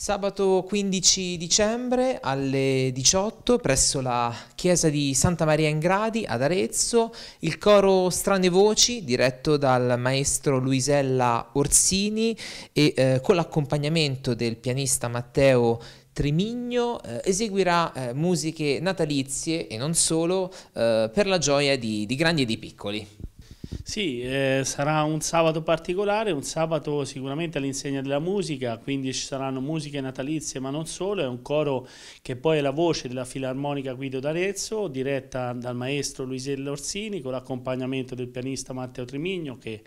Sabato 15 dicembre alle 18 presso la chiesa di Santa Maria in Gradi ad Arezzo il coro Strane Voci diretto dal maestro Luisella Orsini e eh, con l'accompagnamento del pianista Matteo Trimigno eh, eseguirà eh, musiche natalizie e non solo eh, per la gioia di, di grandi e di piccoli. Sì, eh, sarà un sabato particolare, un sabato sicuramente all'insegna della musica, quindi ci saranno musiche natalizie ma non solo, è un coro che poi è la voce della Filarmonica Guido d'Arezzo, diretta dal maestro Luisello Orsini con l'accompagnamento del pianista Matteo Tremigno che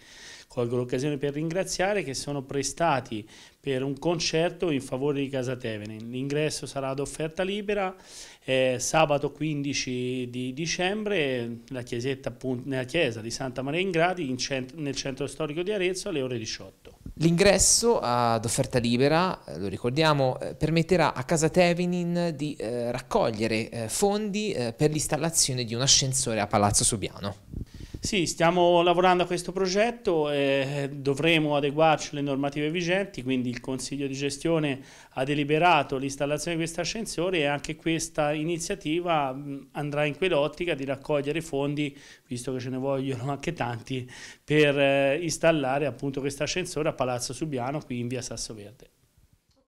colgo l'occasione per ringraziare che sono prestati per un concerto in favore di Casa Tevene. L'ingresso sarà ad offerta libera eh, sabato 15 di dicembre la chiesetta, appunto, nella chiesa di Santa Maria Gradi cent nel centro storico di Arezzo alle ore 18. L'ingresso ad offerta libera, eh, lo ricordiamo, eh, permetterà a Casa Tevinin di eh, raccogliere fondi per l'installazione di un ascensore a Palazzo Subiano. Sì, stiamo lavorando a questo progetto e dovremo adeguarci alle normative vigenti, quindi il Consiglio di gestione ha deliberato l'installazione di questo ascensore e anche questa iniziativa andrà in quell'ottica di raccogliere fondi, visto che ce ne vogliono anche tanti, per eh, installare appunto questo ascensore a Palazzo Subiano qui in via Sasso Verde.